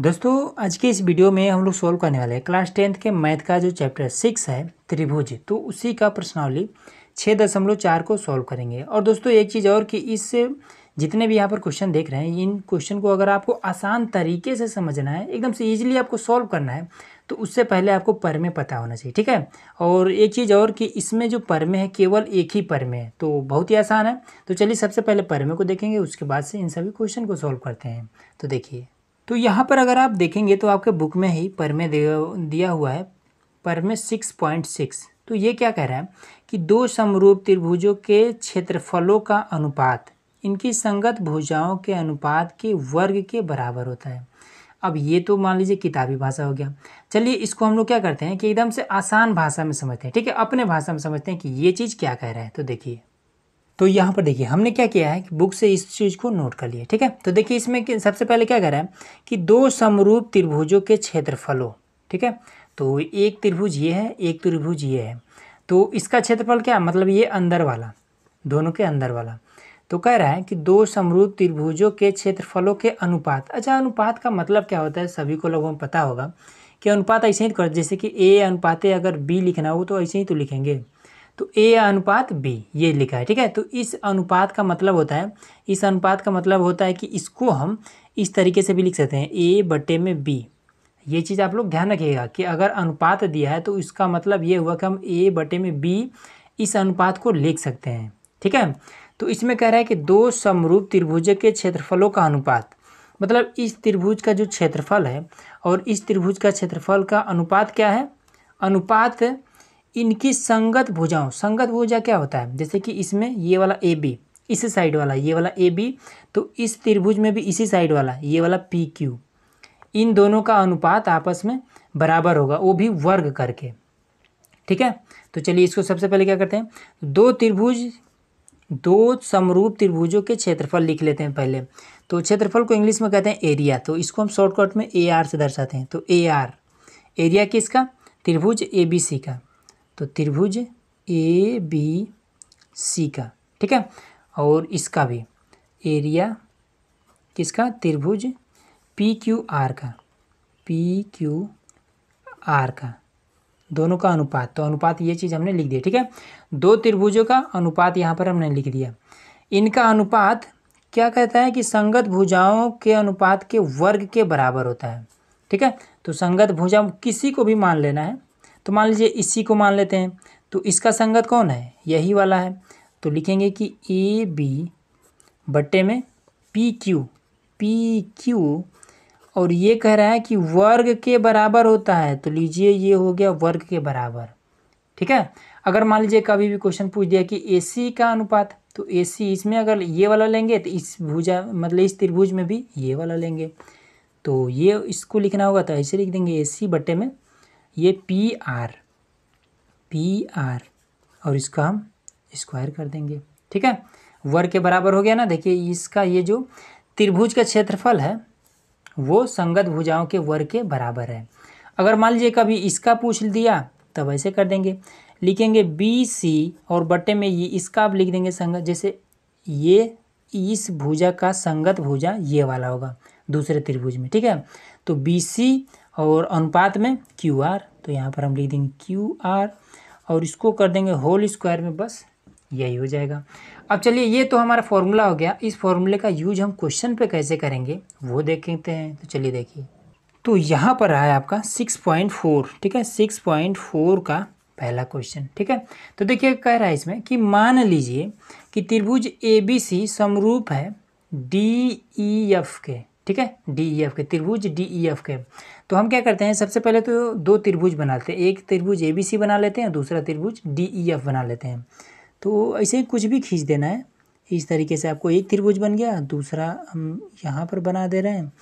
दोस्तों आज के इस वीडियो में हम लोग सॉल्व करने वाले हैं क्लास टेंथ के मैथ का जो चैप्टर सिक्स है त्रिभुज तो उसी का प्रश्नावली छः दशमलव चार को सॉल्व करेंगे और दोस्तों एक चीज़ और कि इस जितने भी यहाँ पर क्वेश्चन देख रहे हैं इन क्वेश्चन को अगर आपको आसान तरीके से समझना है एकदम से ईजिली आपको सॉल्व करना है तो उससे पहले आपको पर में पता होना चाहिए ठीक है और एक चीज़ और कि इसमें जो पर में है केवल एक ही पर में है तो बहुत ही आसान है तो चलिए सबसे पहले पर में को देखेंगे उसके बाद से इन सभी क्वेश्चन को सॉल्व करते हैं तो देखिए तो यहाँ पर अगर आप देखेंगे तो आपके बुक में ही पर में दिया हुआ है पर में सिक्स पॉइंट सिक्स तो ये क्या कह रहा है कि दो समरूप त्रिभुजों के क्षेत्रफलों का अनुपात इनकी संगत भुजाओं के अनुपात के वर्ग के बराबर होता है अब ये तो मान लीजिए किताबी भाषा हो गया चलिए इसको हम लोग क्या करते हैं कि एकदम से आसान भाषा में समझते हैं ठीक है अपने भाषा में समझते हैं कि ये चीज़ क्या कह रहा है तो देखिए तो यहाँ पर देखिए हमने क्या किया है कि बुक से इस चीज़ को नोट कर लिया ठीक है तो देखिए इसमें सबसे पहले क्या कह रहा है कि दो समरूप त्रिभुजों के क्षेत्रफलों ठीक है तो एक त्रिभुज ये है एक त्रिभुज ये है तो इसका क्षेत्रफल क्या मतलब ये अंदर वाला दोनों के अंदर वाला तो कह रहा है कि दो समरूप त्रिभुजों के क्षेत्रफलों के अनुपात अच्छा अनुपात का मतलब क्या होता है सभी को लोगों को पता होगा कि अनुपात ऐसे ही कर जैसे कि ए अनुपात अगर बी लिखना हो तो ऐसे ही तो लिखेंगे तो ए अनुपात बी ये लिखा है ठीक है तो इस अनुपात का मतलब होता है इस अनुपात का मतलब होता है कि इसको हम इस तरीके से भी लिख सकते हैं ए बटे में बी ये चीज़ आप लोग ध्यान रखिएगा कि अगर अनुपात दिया है तो इसका मतलब ये हुआ कि हम ए बटे में बी इस अनुपात को लिख सकते हैं ठीक है तो इसमें कह रहा है कि दो समरूप त्रिभुज के क्षेत्रफलों का अनुपात मतलब इस त्रिभुज का जो क्षेत्रफल है और इस त्रिभुज का क्षेत्रफल का अनुपात क्या है अनुपात इनकी संगत भुजाओं संगत भुजा क्या होता है जैसे कि इसमें ये वाला ए बी इस साइड वाला ये वाला ए बी तो इस त्रिभुज में भी इसी साइड वाला ये वाला पी क्यू इन दोनों का अनुपात आपस में बराबर होगा वो भी वर्ग करके ठीक है तो चलिए इसको सबसे पहले क्या करते हैं दो त्रिभुज दो समरूप त्रिभुजों के क्षेत्रफल लिख लेते हैं पहले तो क्षेत्रफल को इंग्लिश में कहते हैं एरिया तो इसको हम शॉर्टकट में ए आर से दर्शाते हैं तो ए आर एरिया किसका त्रिभुज ए बी सी का तो त्रिभुज ए बी सी का ठीक है और इसका भी एरिया किसका त्रिभुज पी क्यू आर का पी क्यू आर का दोनों का अनुपात तो अनुपात ये चीज़ हमने लिख दिया ठीक है दो त्रिभुजों का अनुपात यहाँ पर हमने लिख दिया इनका अनुपात क्या कहता है कि संगत भुजाओं के अनुपात के वर्ग के बराबर होता है ठीक है तो संगत भुजा किसी को भी मान लेना है तो मान लीजिए इसी को मान लेते हैं तो इसका संगत कौन है यही वाला है तो लिखेंगे कि ए बी बट्टे में पी क्यू पी क्यू और ये कह रहा है कि वर्ग के बराबर होता है तो लीजिए ये हो गया वर्ग के बराबर ठीक है अगर मान लीजिए कभी भी क्वेश्चन पूछ दिया कि ए सी का अनुपात तो ए सी इसमें अगर ये वाला लेंगे तो इस भुजा मतलब इस त्रिभुज में भी ये वाला लेंगे तो ये इसको लिखना होगा तो ऐसे लिख देंगे ए सी बट्टे में ये पी आर पी आर और इसका हम स्क्वायर कर देंगे ठीक है वर्ग के बराबर हो गया ना देखिए इसका ये जो त्रिभुज का क्षेत्रफल है वो संगत भुजाओं के वर्ग के बराबर है अगर मान लीजिए कभी इसका पूछ दिया तब ऐसे कर देंगे लिखेंगे बी सी और बट्टे में ये इसका आप लिख देंगे संगत जैसे ये इस भुजा का संगत भुजा ये वाला होगा दूसरे त्रिभुज में ठीक है तो बी सी और अनुपात में क्यू आर तो यहाँ पर हम लिख देंगे क्यू आर और इसको कर देंगे होल स्क्वायर में बस यही हो जाएगा अब चलिए ये तो हमारा फॉर्मूला हो गया इस फॉर्मूले का यूज हम क्वेश्चन पे कैसे करेंगे वो देखते हैं तो चलिए देखिए तो यहाँ पर रहा है आपका सिक्स पॉइंट फोर ठीक है सिक्स पॉइंट फोर का पहला क्वेश्चन ठीक है तो देखिए कह रहा है इसमें कि मान लीजिए कि त्रिभुज ए बी सी समरूप है डी ई एफ के ठीक है डी ई एफ के त्रिभुज डी ई एफ के तो हम क्या करते हैं सबसे पहले तो दो त्रिभुज बनाते हैं एक त्रिभुज ए बी सी बना लेते हैं दूसरा त्रिभुज डी ई एफ बना लेते हैं तो ऐसे ही कुछ भी खींच देना है इस तरीके से आपको एक त्रिभुज बन गया दूसरा हम यहाँ पर बना दे रहे हैं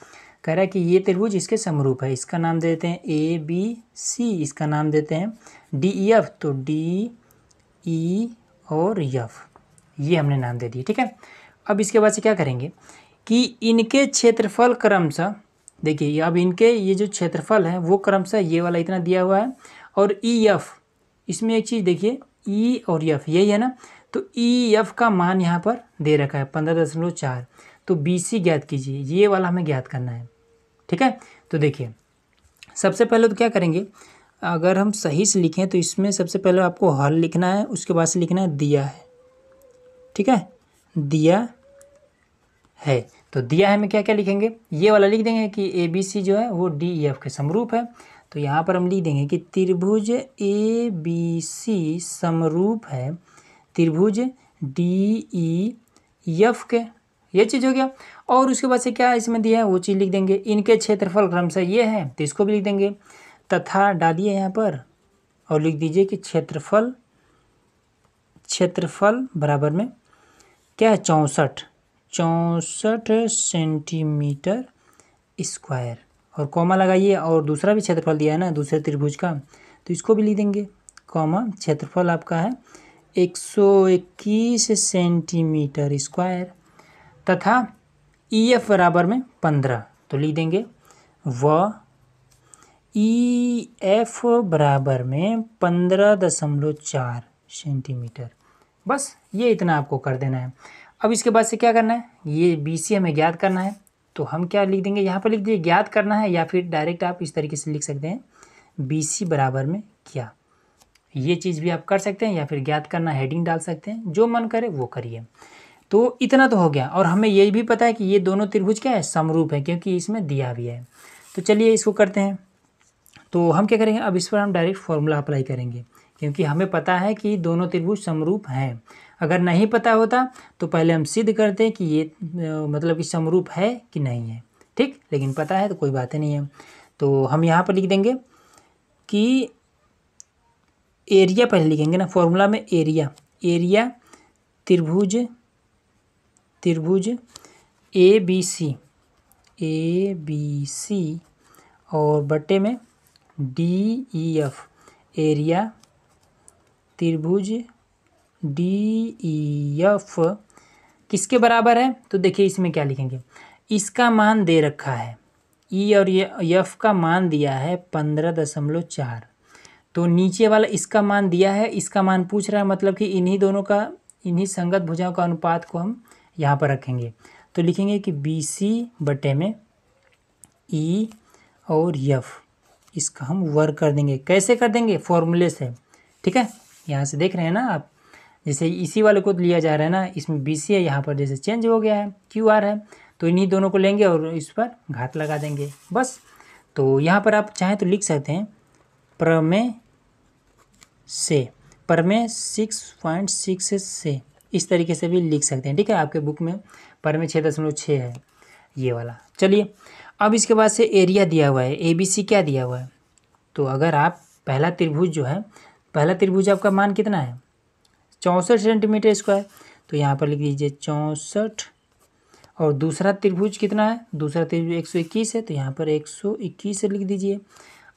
कह रहा है कि ये त्रिभुज इसके समरूप है इसका नाम देते हैं ए बी सी इसका नाम देते हैं डी ई एफ तो डी ई e और यफ ये हमने नाम दे दिए ठीक है अब इसके बाद से क्या करेंगे कि इनके क्षेत्रफल क्रमशः देखिए अब इनके ये जो क्षेत्रफल है वो क्रमशः ये वाला इतना दिया हुआ है और ई e एफ इसमें एक चीज़ देखिए ई e और एफ यही है ना तो ई e एफ का मान यहाँ पर दे रखा है पंद्रह दशमलव चार तो बी सी ज्ञात कीजिए ये वाला हमें ज्ञात करना है ठीक है तो देखिए सबसे पहले तो क्या करेंगे अगर हम सही से लिखें तो इसमें सबसे पहले आपको हल लिखना है उसके बाद से लिखना है दिया है ठीक है दिया है तो दिया है हमें क्या क्या लिखेंगे ये वाला लिख देंगे कि ए बी सी जो है वो डी ई एफ के समरूप है तो यहाँ पर हम लिख देंगे कि त्रिभुज ए बी सी समरूप है त्रिभुज डी ई एफ के ये चीज़ हो गया और उसके बाद से क्या इसमें दिया है वो चीज़ लिख देंगे इनके क्षेत्रफल क्रमशः ये है तो इसको भी लिख देंगे तथा डालिए यहाँ पर और लिख दीजिए कि क्षेत्रफल क्षेत्रफल बराबर में क्या है चौंसठ चौंसठ सेंटीमीटर स्क्वायर और कॉमा लगाइए और दूसरा भी क्षेत्रफल दिया है ना दूसरे त्रिभुज का तो इसको भी लिख देंगे कॉमा क्षेत्रफल आपका है एक सौ इक्कीस सेंटीमीटर स्क्वायर तथा ई e एफ बराबर में पंद्रह तो लिख देंगे व ई e एफ बराबर में पंद्रह दशमलव चार सेंटीमीटर बस ये इतना आपको कर देना है अब इसके बाद से क्या करना है ये बी सी हमें ज्ञात करना है तो हम क्या लिख देंगे यहाँ पर लिख दिए ज्ञात करना है या फिर डायरेक्ट आप इस तरीके से लिख सकते हैं बी सी बराबर में क्या ये चीज़ भी आप कर सकते हैं या फिर ज्ञात करना हेडिंग डाल सकते हैं जो मन करे वो करिए तो इतना तो हो गया और हमें ये भी पता है कि ये दोनों त्रिभुज क्या है समरूप है क्योंकि इसमें दिया भी है तो चलिए इसको करते हैं तो हम क्या करेंगे अब इस पर हम डायरेक्ट फॉर्मूला अप्लाई करेंगे क्योंकि हमें पता है कि दोनों त्रिभुज समरूप हैं अगर नहीं पता होता तो पहले हम सिद्ध करते हैं कि ये मतलब कि समरूप है कि नहीं है ठीक लेकिन पता है तो कोई बात नहीं है तो हम यहाँ पर लिख देंगे कि एरिया पहले लिखेंगे ना फॉर्मूला में एरिया एरिया त्रिभुज त्रिभुज A B C A B C और बट्टे में डी ई एफ एरिया त्रिभुज डी ई एफ किसके बराबर है तो देखिए इसमें क्या लिखेंगे इसका मान दे रखा है ई e और यफ एफ का मान दिया है पंद्रह दशमलव चार तो नीचे वाला इसका मान दिया है इसका मान पूछ रहा है मतलब कि इन्हीं दोनों का इन्हीं संगत भुजाओं का अनुपात को हम यहाँ पर रखेंगे तो लिखेंगे कि बी सी बटे में ई e और यफ इसका हम वर्क कर देंगे कैसे कर देंगे फॉर्मूले से ठीक है यहाँ से देख रहे हैं ना आप जैसे इसी वाले को लिया जा रहा है ना इसमें बी सी है यहाँ पर जैसे चेंज हो गया है क्यू आर है तो इन्हीं दोनों को लेंगे और इस पर घात लगा देंगे बस तो यहाँ पर आप चाहें तो लिख सकते हैं प्रमे से परमे सिक्स पॉइंट सिक्स से इस तरीके से भी लिख सकते हैं ठीक है आपके बुक में परमे छः दशमलव छः है ये वाला चलिए अब इसके बाद से एरिया दिया हुआ है ए बी सी क्या दिया हुआ है तो अगर आप पहला त्रिभुज जो है पहला त्रिभुज आपका मान कितना है चौंसठ सेंटीमीटर स्क्वायर तो यहाँ पर लिख दीजिए चौंसठ और दूसरा त्रिभुज कितना है दूसरा त्रिभुज एक सौ इक्कीस है तो यहाँ पर एक सौ इक्कीस लिख दीजिए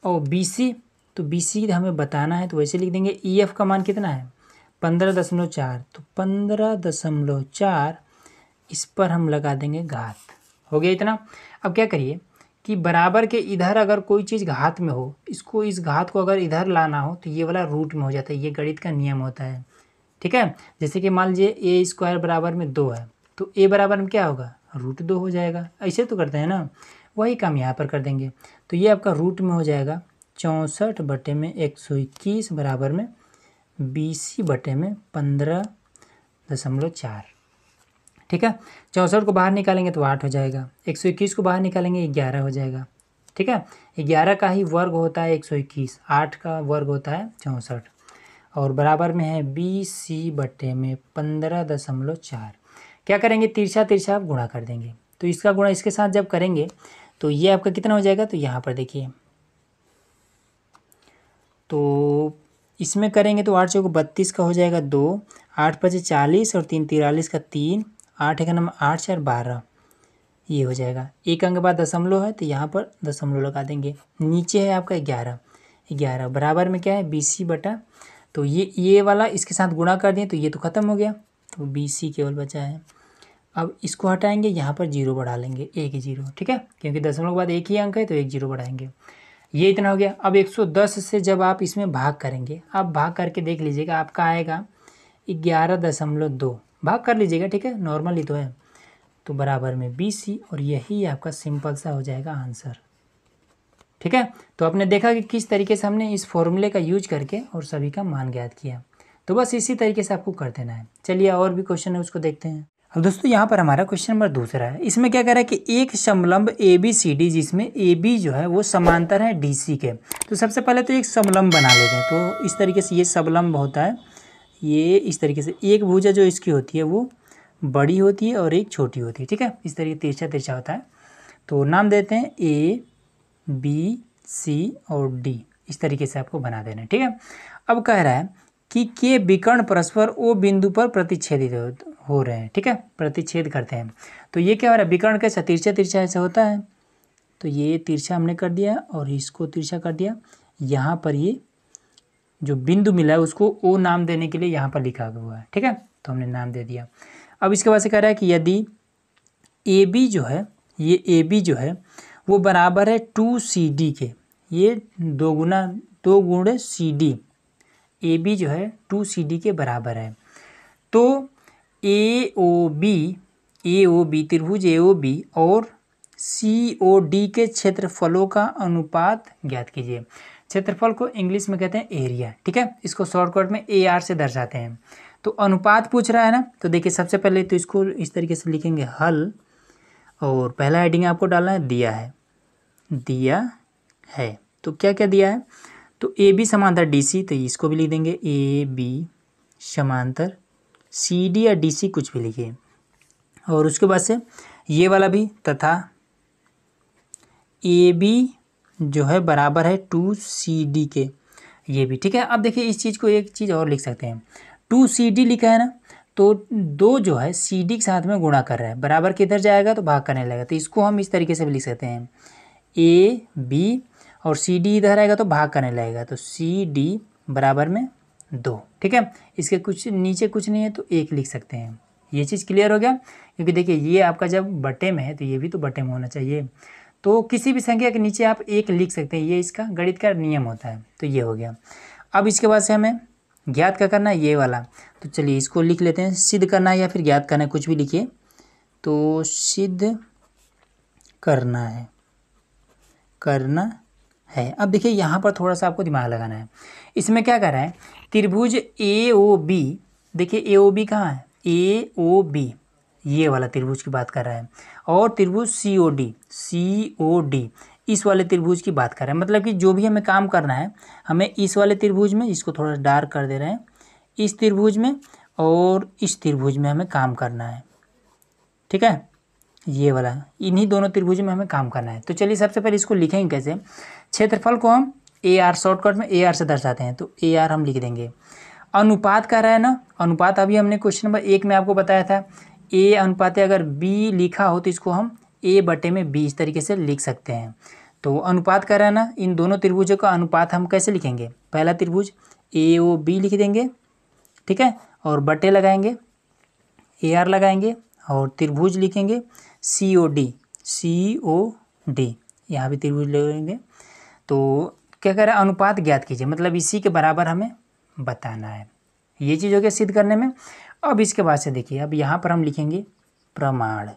और बी सी तो बी सी तो हमें बताना है तो वैसे लिख देंगे ई e एफ का मान कितना है पंद्रह दशमलव चार तो पंद्रह दशमलव चार इस पर हम लगा देंगे घात हो गया इतना अब क्या करिए कि बराबर के इधर अगर कोई चीज़ घात में हो इसको इस घात को अगर इधर लाना हो तो ये वाला रूट में हो जाता है ये गणित का नियम होता है ठीक है जैसे कि मान लीजिए ए स्क्वायर बराबर में दो है तो ए बराबर में क्या होगा रूट दो हो जाएगा ऐसे तो करते हैं ना वही काम यहाँ पर कर देंगे तो ये आपका रूट में हो जाएगा चौंसठ बटे में एक सौ इक्कीस बराबर में बीसी बटे में पंद्रह दशमलव चार ठीक है चौंसठ को बाहर निकालेंगे तो आठ हो जाएगा एक सौ इक्कीस को बाहर निकालेंगे ग्यारह हो जाएगा ठीक है ग्यारह का ही वर्ग होता है एक सौ इक्कीस आठ का वर्ग होता है चौंसठ और बराबर में है बी सी बट्टे में पंद्रह दशमलव चार क्या करेंगे तिरछा तिरछा आप गुणा कर देंगे तो इसका गुणा इसके साथ जब करेंगे तो ये आपका कितना हो जाएगा तो यहाँ पर देखिए तो इसमें करेंगे तो आठ सौ बत्तीस का हो जाएगा दो आठ पचे चालीस और तीन तिरालीस का तीन आठ एक नंबर आठ चार बारह ये हो जाएगा एक अंक बाद दशमलव है तो यहाँ पर दशमलव लगा देंगे नीचे है आपका ग्यारह ग्यारह बराबर में क्या है बी सी बटा तो ये ये वाला इसके साथ गुणा कर दें तो ये तो ख़त्म हो गया तो बी सी केवल बचा है अब इसको हटाएंगे यहाँ पर जीरो बढ़ा लेंगे एक जीरो ठीक है क्योंकि दशमलव के बाद एक ही अंक है तो एक जीरो बढ़ाएंगे ये इतना हो गया अब 110 से जब आप इसमें भाग करेंगे आप भाग करके देख लीजिएगा आपका आएगा ग्यारह दशमलव दो भाग कर लीजिएगा ठीक है नॉर्मली तो है तो बराबर में बी सी और यही आपका सिंपल सा हो जाएगा आंसर ठीक है तो आपने देखा कि किस तरीके से हमने इस फॉर्मूले का यूज करके और सभी का मान ज्ञात किया तो बस इसी तरीके से आपको कर देना है चलिए और भी क्वेश्चन है उसको देखते हैं अब दोस्तों यहाँ पर हमारा क्वेश्चन नंबर दूसरा है इसमें क्या कह रहा है कि एक समलंब ए बी सी डी जिसमें ए बी जो है वो समांतर है डी सी के तो सबसे पहले तो एक समलंब बना लेते हैं तो इस तरीके से ये समलंब होता है ये इस तरीके से एक भुजा जो इसकी होती है वो बड़ी होती है और एक छोटी होती है ठीक है इस तरीके तिरछा तिरछा होता है तो नाम देते हैं ए बी सी और डी इस तरीके से आपको बना देना है ठीक है अब कह रहा है कि के विकर्ण परस्पर ओ बिंदु पर प्रतिच्छेदित हो रहे हैं ठीक है प्रतिच्छेद करते हैं तो ये क्या हो रहा है विकर्ण कैसा तिरछा तिरछा ऐसे होता है तो ये तिरछा हमने कर दिया और इसको तिरछा कर दिया यहाँ पर ये जो बिंदु मिला है उसको ओ नाम देने के लिए यहाँ पर लिखा हुआ है ठीक है तो हमने नाम दे दिया अब इसके बाद से कह रहा है कि यदि ए बी जो है ये ए बी जो है वो बराबर है टू सी डी के ये दो गुना दो गुण सी डी ए बी जो है टू सी डी के बराबर है तो ए ओ बी ए ओ बी त्रिभुज ए ओ बी और सी ओ डी के क्षेत्रफलों का अनुपात ज्ञात कीजिए क्षेत्रफल को इंग्लिश में कहते हैं एरिया ठीक है इसको शॉर्टकट में ए आर से दर्शाते हैं तो अनुपात पूछ रहा है ना तो देखिए सबसे पहले तो इसको इस तरीके से लिखेंगे हल और पहला हेडिंग आपको डालना है दिया है दिया है तो क्या क्या दिया है तो ए बी समांतर डी सी तो इसको भी लिख देंगे ए बी समांतर सी डी या डी सी कुछ भी लिखिए और उसके बाद से ये वाला भी तथा ए बी जो है बराबर है टू सी डी के ये भी ठीक है अब देखिए इस चीज़ को एक चीज़ और लिख सकते हैं टू सी डी लिखा है ना तो दो जो है सी डी के साथ में गुणा कर रहा है बराबर किधर जाएगा तो भाग करने लगेगा तो इसको हम इस तरीके से भी लिख सकते हैं ए बी और सी डी इधर आएगा तो भाग करने लगेगा तो सी डी बराबर में दो ठीक है इसके कुछ नीचे कुछ नहीं है तो एक लिख सकते हैं ये चीज़ क्लियर हो गया क्योंकि देखिए ये आपका जब बटे में है तो ये भी तो बटे में होना चाहिए तो किसी भी संख्या के नीचे आप एक लिख सकते हैं ये इसका गणित का नियम होता है तो ये हो गया अब इसके बाद से हमें ज्ञात क्या करना है ये वाला तो चलिए इसको लिख लेते हैं सिद्ध करना है या फिर ज्ञात करना है कुछ भी लिखिए तो सिद्ध करना है करना है अब देखिए यहाँ पर थोड़ा सा आपको दिमाग लगाना है इसमें क्या कर रहा है त्रिभुज ए ओ बी देखिए ए ओ बी कहाँ है ए ओ बी ये वाला त्रिभुज की बात कर रहा है और त्रिभुज सी O D C O D इस वाले त्रिभुज की बात कर रहे हैं मतलब कि जो भी हमें काम करना है हमें इस वाले त्रिभुज में इसको थोड़ा डार्क कर दे रहे हैं इस त्रिभुज में और इस त्रिभुज में हमें काम करना है ठीक है ये वाला इन्हीं दोनों त्रिभुज में हमें काम करना है तो चलिए सबसे पहले इसको लिखेंगे कैसे क्षेत्रफल को हम ए आर शॉर्टकट में ए आर से दर्शाते हैं तो ए आर हम लिख देंगे अनुपात कह रहा है ना अनुपात अभी हमने क्वेश्चन नंबर एक में आपको बताया था ए अनुपात अगर बी लिखा हो तो इसको हम ए बटे में बी इस तरीके से लिख सकते हैं तो अनुपात का रहना इन दोनों त्रिभुजों का अनुपात हम कैसे लिखेंगे पहला त्रिभुज ए ओ बी लिख देंगे ठीक है और बटे लगाएंगे ए आर लगाएंगे और त्रिभुज लिखेंगे सी O D C O D यहाँ भी त्रिभुज लिखेंगे तो क्या कह रहा है अनुपात ज्ञात कीजिए मतलब इसी के बराबर हमें बताना है ये चीज़ हो गया सिद्ध करने में अब इसके बाद से देखिए अब यहाँ पर हम लिखेंगे प्रमाण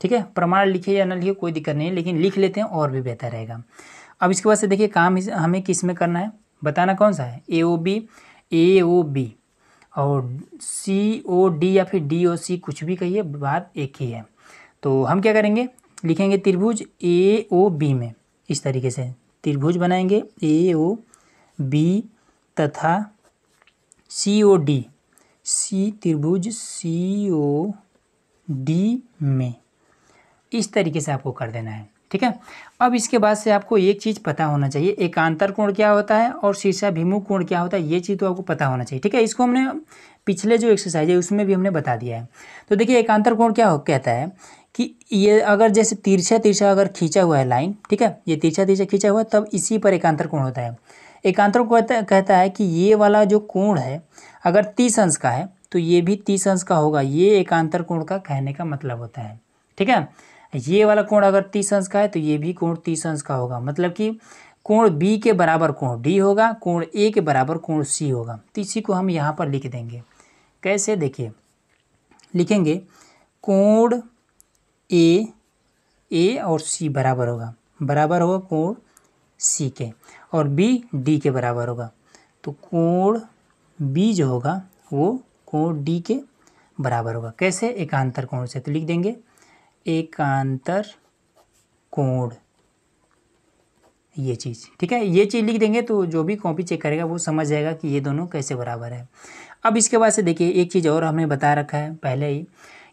ठीक है प्रमाण लिखे या ना लिखे कोई दिक्कत नहीं है लेकिन लिख लेते हैं और भी बेहतर रहेगा अब इसके बाद से देखिए काम हमें किस में करना है बताना कौन सा है ए ओ बी ए ओ बी और सी ओ डी या फिर डी ओ सी कुछ भी कहिए बात एक ही है तो हम क्या करेंगे लिखेंगे त्रिभुज ए ओ बी में इस तरीके से त्रिभुज बनाएंगे ए ओ बी तथा सी ओ डी सी त्रिभुज सी ओ डी में इस तरीके से आपको कर देना है ठीक है अब इसके बाद से आपको एक चीज़ पता होना चाहिए एकांतर कोण क्या होता है और शीर्षाभिमुख कोण क्या होता है ये चीज़ तो आपको पता होना चाहिए ठीक है इसको हमने पिछले जो एक्सरसाइज है उसमें भी हमने बता दिया है तो देखिए एकांतर कोण क्या हो कहता है कि ये अगर जैसे तिरछा तिरछा अगर खींचा हुआ है लाइन ठीक है ये तिरछा तिरछा खींचा हुआ है तब इसी पर एकांतर कोण होता है एकांतर कोण कहता है कि ये वाला जो कोण है अगर तीस अंश का है तो ये भी तीस अंश का होगा ये एकांतर कोण का कहने का मतलब होता है ठीक है ये वाला कोण अगर तीस अंश का है तो ये भी कोण तीस अंश का होगा मतलब कि कोण बी के बराबर कोण डी होगा कोण ए के बराबर कोण सी होगा तो इसी को हम यहाँ पर लिख देंगे कैसे देखिए लिखेंगे कोण ए ए और सी बराबर होगा बराबर होगा कोण सी के और बी डी के बराबर होगा तो कोण बी जो होगा वो कोण डी के बराबर होगा कैसे एकांतर कोण से तो लिख देंगे एकांतर कोण ये चीज़ ठीक है ये चीज़ लिख देंगे तो जो भी कॉपी चेक करेगा वो समझ जाएगा कि ये दोनों कैसे बराबर है अब इसके बाद से देखिए एक चीज़ और हमने बता रखा है पहले ही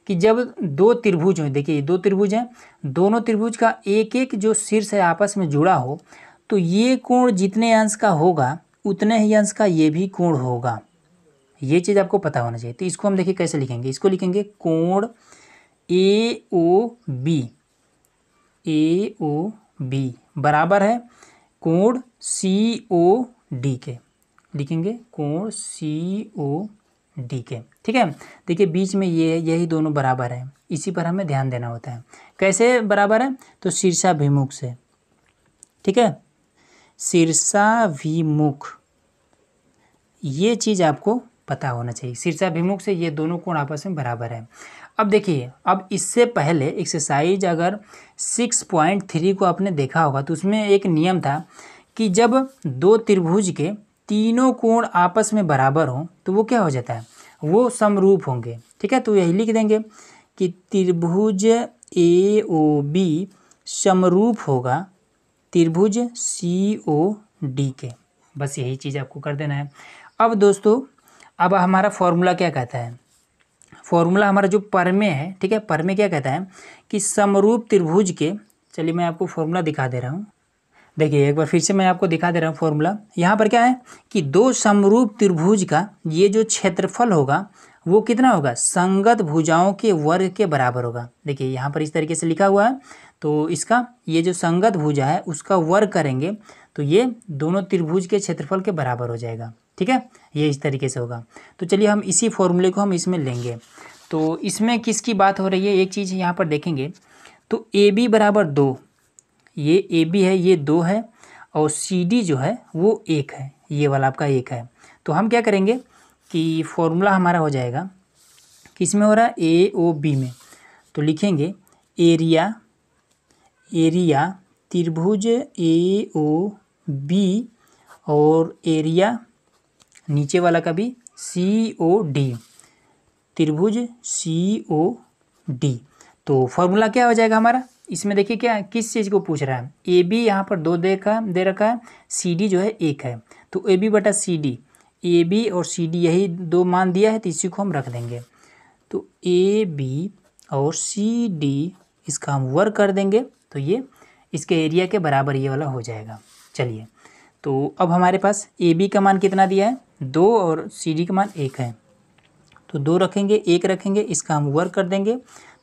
कि जब दो त्रिभुज हो देखिए दो त्रिभुज हैं दोनों त्रिभुज का एक एक जो शीर्ष है आपस में जुड़ा हो तो ये कोण जितने अंश का होगा उतने ही अंश का ये भी कोण होगा ये चीज़ आपको पता होना चाहिए तो इसको हम देखिए कैसे लिखेंगे इसको लिखेंगे कोण ए ओ बी ए ओ बी बराबर है कोण सी ओ डी के लिखेंगे कोण सी ओ डी के ठीक है देखिए बीच में ये यही दोनों बराबर है इसी पर हमें ध्यान देना होता है कैसे बराबर है तो शीर्षाभिमुख से ठीक है शीर्षा विमुख ये चीज़ आपको पता होना चाहिए शीर्षाभिमुख से ये दोनों कोण आपस में बराबर है अब देखिए अब इससे पहले एक्सरसाइज अगर सिक्स पॉइंट थ्री को आपने देखा होगा तो उसमें एक नियम था कि जब दो त्रिभुज के तीनों कोण आपस में बराबर हों तो वो क्या हो जाता है वो समरूप होंगे ठीक है तो यही लिख देंगे कि त्रिभुज ए ओ बी समरूप होगा त्रिभुज सी ओ डी के बस यही चीज़ आपको कर देना है अब दोस्तों अब हमारा फॉर्मूला क्या कहता है फॉर्मूला हमारा जो परमे है ठीक है परमे क्या कहता है कि समरूप त्रिभुज के चलिए मैं आपको फॉर्मूला दिखा दे रहा हूँ देखिए एक बार फिर से मैं आपको दिखा दे रहा हूँ फॉर्मूला यहाँ पर क्या है कि दो समरूप त्रिभुज का ये जो क्षेत्रफल होगा वो कितना होगा संगत भुजाओं के वर्ग के बराबर होगा देखिए यहाँ पर इस तरीके से लिखा हुआ है तो इसका ये जो संगत भुजा है उसका वर्ग करेंगे तो ये दोनों त्रिभुज के क्षेत्रफल के बराबर हो जाएगा ठीक है ये इस तरीके से होगा तो चलिए हम इसी फॉर्मूले को हम इसमें लेंगे तो इसमें किसकी बात हो रही है एक चीज़ यहाँ पर देखेंगे तो ए बी बराबर दो ये ए बी है ये दो है और सी डी जो है वो एक है ये वाला आपका एक है तो हम क्या करेंगे कि फॉर्मूला हमारा हो जाएगा किस में हो रहा है ए ओ बी में तो लिखेंगे एरिया एरिया त्रिभुज ए ओ बी और एरिया नीचे वाला का भी सी ओ डी त्रिभुज सी ओ डी तो फॉर्मूला क्या हो जाएगा हमारा इसमें देखिए क्या किस चीज़ को पूछ रहा है ए बी यहाँ पर दो दे का दे रखा है सी डी जो है एक है तो ए बी बटा सी डी ए बी और सी डी यही दो मान दिया है तो इसी को हम रख देंगे तो ए बी और सी डी इसका हम वर्क कर देंगे तो ये इसके एरिया के बराबर ये वाला हो जाएगा चलिए तो अब हमारे पास ए बी का मान कितना दिया है दो और सी डी का मान एक है तो दो रखेंगे एक रखेंगे इसका हम वर्क कर देंगे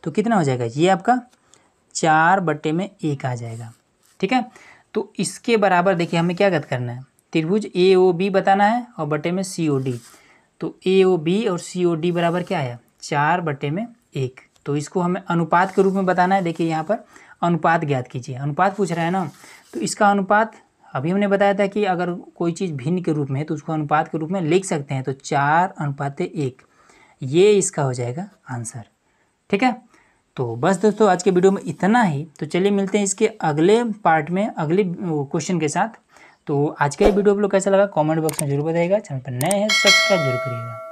तो कितना हो जाएगा ये आपका चार बट्टे में एक आ जाएगा ठीक है तो इसके बराबर देखिए हमें क्या करना है त्रिभुज ए ओ बी बताना है और बटे में सी ओ डी तो ए ओ बी और सी ओ डी बराबर क्या आया चार बटे में एक तो इसको हमें अनुपात के रूप में बताना है देखिए यहाँ पर अनुपात ज्ञात कीजिए अनुपात पूछ रहा है ना तो इसका अनुपात अभी हमने बताया था कि अगर कोई चीज़ भिन्न के रूप में है तो उसको अनुपात के रूप में लिख सकते हैं तो चार अनुपात एक ये इसका हो जाएगा आंसर ठीक है तो बस दोस्तों आज के वीडियो में इतना ही तो चलिए मिलते हैं इसके अगले पार्ट में अगले क्वेश्चन के साथ तो आज का ये वीडियो आप लोग कैसा लगा कमेंट बॉक्स में जरूर बताइएगा चैनल पर नए हैं तो सब्सक्राइब जरूर करिएगा